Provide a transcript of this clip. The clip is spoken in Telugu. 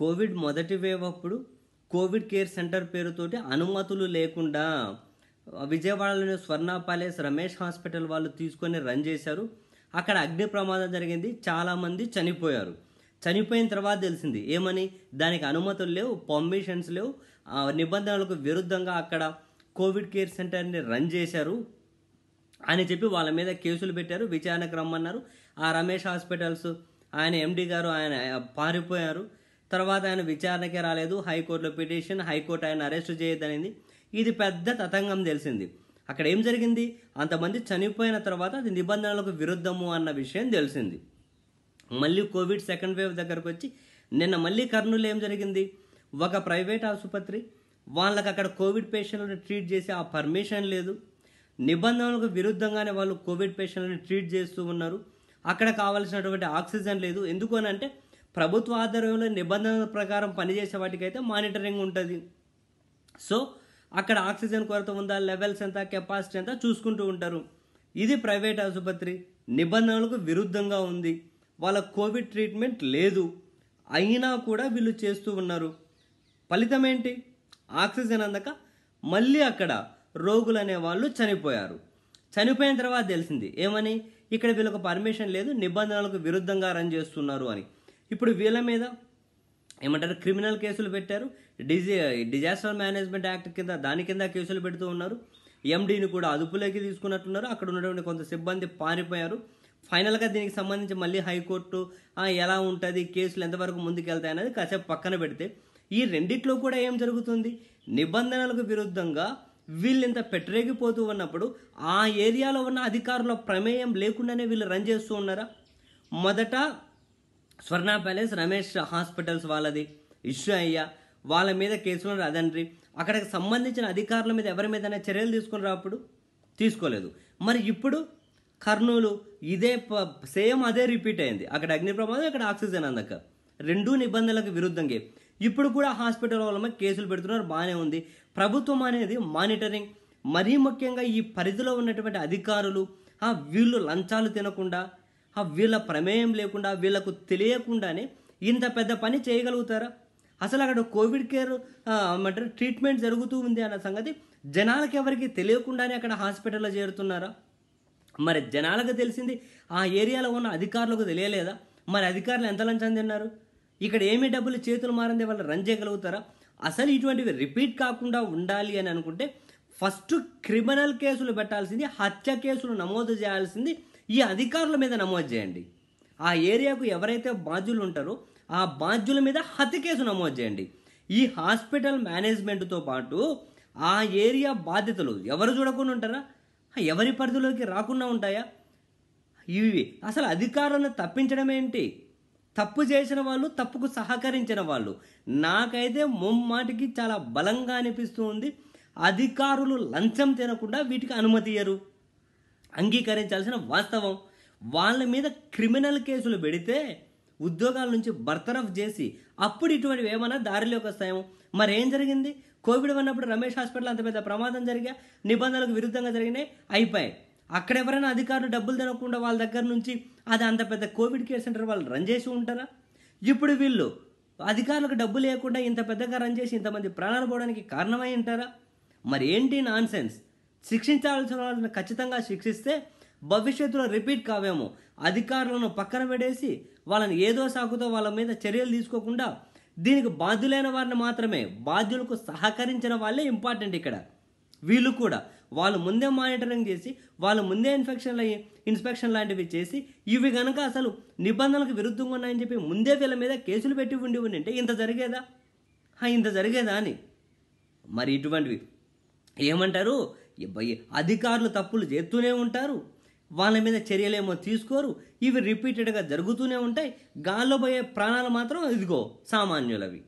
కోవిడ్ మొదటి వేవ్ అప్పుడు కోవిడ్ కేర్ సెంటర్ పేరుతోటి అనుమతులు లేకుండా విజయవాడలోని స్వర్ణ ప్యాలెస్ రమేష్ హాస్పిటల్ వాళ్ళు తీసుకొని రన్ చేశారు అక్కడ అగ్ని ప్రమాదం జరిగింది చాలామంది చనిపోయారు చనిపోయిన తర్వాత తెలిసింది ఏమని దానికి అనుమతులు లేవు పర్మిషన్స్ లేవు నిబంధనలకు విరుద్ధంగా అక్కడ కోవిడ్ కేర్ సెంటర్ని రన్ చేశారు అని చెప్పి వాళ్ళ మీద కేసులు పెట్టారు విచారణకు రమ్మన్నారు ఆ రమేష్ హాస్పిటల్స్ ఆయన ఎండి గారు ఆయన పారిపోయారు తర్వాత ఆయన విచారణకే రాలేదు హైకోర్టులో పిటిషన్ హైకోర్టు ఆయన అరెస్ట్ చేయదనింది ఇది పెద్ద తతంగం తెలిసింది అక్కడ ఏం జరిగింది అంతమంది చనిపోయిన తర్వాత అది నిబంధనలకు విరుద్ధము అన్న విషయం తెలిసింది మళ్ళీ కోవిడ్ సెకండ్ వేవ్ దగ్గరకు వచ్చి నిన్న మళ్ళీ కర్నూలు ఏం జరిగింది ఒక ప్రైవేట్ ఆసుపత్రి వాళ్ళకి అక్కడ కోవిడ్ పేషెంట్లను ట్రీట్ చేసే ఆ పర్మిషన్ లేదు నిబంధనలకు విరుద్ధంగానే వాళ్ళు కోవిడ్ పేషెంట్లను ట్రీట్ చేస్తూ ఉన్నారు అక్కడ కావాల్సినటువంటి ఆక్సిజన్ లేదు ఎందుకు అని అంటే ప్రభుత్వ ఆధ్వర్యంలో నిబంధనల ప్రకారం పనిచేసే అయితే మానిటరింగ్ ఉంటుంది సో అక్కడ ఆక్సిజన్ కొరత ఉందా లెవెల్స్ ఎంత కెపాసిటీ ఎంత చూసుకుంటూ ఉంటారు ఇది ప్రైవేట్ ఆసుపత్రి నిబంధనలకు విరుద్ధంగా ఉంది వాళ్ళ కోవిడ్ ట్రీట్మెంట్ లేదు అయినా కూడా వీళ్ళు చేస్తూ ఉన్నారు ఫలితం ఏంటి ఆక్సిజన్ అందక మళ్ళీ అక్కడ రోగులు అనేవాళ్ళు చనిపోయారు చనిపోయిన తర్వాత తెలిసింది ఏమని ఇక్కడ వీళ్ళకు పర్మిషన్ లేదు నిబంధనలకు విరుద్ధంగా రన్ చేస్తున్నారు అని ఇప్పుడు వీళ్ళ మీద ఏమంటారు క్రిమినల్ కేసులు పెట్టారు డిజి డిజాస్టర్ మేనేజ్మెంట్ యాక్ట్ కింద దాని కింద కేసులు పెడుతూ ఉన్నారు ఎండీని కూడా అదుపులోకి తీసుకున్నట్టున్నారు అక్కడ ఉన్నటువంటి కొంత సిబ్బంది పారిపోయారు ఫైనల్గా దీనికి సంబంధించి మళ్ళీ హైకోర్టు ఎలా ఉంటుంది కేసులు ఎంతవరకు ముందుకెళ్తాయి అనేది కాసేపు పక్కన పెడితే ఈ రెండిట్లో కూడా ఏం జరుగుతుంది నిబంధనలకు విరుద్ధంగా వీళ్ళింత పెట్టరేగిపోతూ ఉన్నప్పుడు ఆ ఏరియాలో ఉన్న అధికారుల ప్రమేయం లేకుండానే వీళ్ళు రన్ చేస్తూ ఉన్నారా మొదట స్వర్ణ ప్యాలెస్ రమేష్ హాస్పిటల్స్ వాళ్ళది ఇష్యూ అయ్యా వాళ్ళ మీద కేసులు రాదండ్రి అక్కడికి సంబంధించిన అధికారుల మీద ఎవరి మీద చర్యలు తీసుకుని రాప్పుడు తీసుకోలేదు మరి ఇప్పుడు కర్నూలు ఇదే సేమ్ అదే రిపీట్ అయింది అక్కడ అగ్ని ప్రమాదం ఇక్కడ ఆక్సిజన్ అందక రెండు నిబంధనలకు విరుద్ధంగా ఇప్పుడు కూడా హాస్పిటల్ వాళ్ళ కేసులు పెడుతున్నారు బాగానే ఉంది ప్రభుత్వం అనేది మానిటరింగ్ మరీ ముఖ్యంగా ఈ పరిధిలో ఉన్నటువంటి అధికారులు వీళ్ళు లంచాలు తినకుండా వీళ్ళ ప్రమేయం లేకుండా వీళ్ళకు తెలియకుండానే ఇంత పెద్ద పని చేయగలుగుతారా అసలు అక్కడ కోవిడ్ కేర్ అంటే ట్రీట్మెంట్ జరుగుతూ ఉంది అన్న సంగతి జనాలకు ఎవరికి తెలియకుండానే అక్కడ హాస్పిటల్లో చేరుతున్నారా మరి జనాలకు తెలిసింది ఆ ఏరియాలో ఉన్న అధికారులకు తెలియలేదా మరి అధికారులు ఎంత లంచం తిన్నారు ఇక్కడ ఏమి డబ్బులు చేతులు మారింది వాళ్ళు రన్ చేయగలుగుతారా అసలు ఇటువంటివి రిపీట్ కాకుండా ఉండాలి అని అనుకుంటే ఫస్ట్ క్రిమినల్ కేసులు పెట్టాల్సింది హత్య కేసులు నమోదు చేయాల్సింది ఈ అధికారుల మీద నమోదు చేయండి ఆ ఏరియాకు ఎవరైతే బాధ్యులు ఉంటారో ఆ బాధ్యుల మీద హత కేసు నమోదు చేయండి ఈ హాస్పిటల్ మేనేజ్మెంట్తో పాటు ఆ ఏరియా బాధ్యతలు ఎవరు చూడకుండా ఉంటారా ఎవరి పరిధిలోకి రాకుండా ఉంటాయా ఇవి అసలు అధికారులను తప్పించడం ఏంటి తప్పు చేసిన వాళ్ళు తప్పుకు సహకరించిన వాళ్ళు నాకైతే ముమ్మాటికి చాలా బలంగా అనిపిస్తూ ఉంది అధికారులు లంచం తినకుండా వీటికి అనుమతి ఇయ్యరు అంగీకరించాల్సిన వాస్తవం వాళ్ళ మీద క్రిమినల్ కేసులు పెడితే ఉద్యోగాల నుంచి బర్తరఫ్ చేసి అప్పుడు ఇటువంటివి ఏమైనా దారిలోకి వస్తాయేమో మరేం జరిగింది కోవిడ్ ఉన్నప్పుడు రమేష్ హాస్పిటల్ అంత పెద్ద ప్రమాదం జరిగా నిబంధనలకు విరుద్ధంగా జరిగినాయి అయిపోయాయి అక్కడ ఎవరైనా అధికారులు డబ్బులు తినకుండా వాళ్ళ దగ్గర నుంచి అది అంత పెద్ద కోవిడ్ కేర్ సెంటర్ వాళ్ళు రన్ చేసి ఉంటారా ఇప్పుడు వీళ్ళు అధికారులకు డబ్బు లేకుండా ఇంత పెద్దగా రన్ చేసి ఇంతమంది ప్రాణాలు పోవడానికి కారణమై ఉంటారా మరి ఏంటి నాన్ సెన్స్ శిక్షించాల్సిన వాళ్ళని ఖచ్చితంగా శిక్షిస్తే భవిష్యత్తులో రిపీట్ కావేమో అధికారులను పక్కన పెడేసి వాళ్ళని ఏదో సాగుతో వాళ్ళ మీద చర్యలు తీసుకోకుండా దీనికి బాధ్యులైన వారిని మాత్రమే బాధ్యులకు సహకరించిన వాళ్ళే ఇంపార్టెంట్ ఇక్కడ వీళ్ళు కూడా వాళ్ళు ముందే మానిటరింగ్ చేసి వాళ్ళు ముందే ఇన్ఫెక్షన్ల ఇన్స్పెక్షన్ లాంటివి చేసి ఇవి కనుక అసలు నిబంధనలకు విరుద్ధంగా ఉన్నాయని చెప్పి ముందే వీళ్ళ మీద కేసులు పెట్టి ఉండి ఉండింటే ఇంత జరిగేదా ఇంత జరిగేదా అని మరి ఇటువంటివి ఏమంటారు అధికారులు తప్పులు చేస్తూనే ఉంటారు వాళ్ళ మీద చర్యలేమో తీసుకోరు ఇవి రిపీటెడ్గా జరుగుతూనే ఉంటాయి గాల్లో పోయే ప్రాణాలు మాత్రం ఇదిగో సామాన్యులవి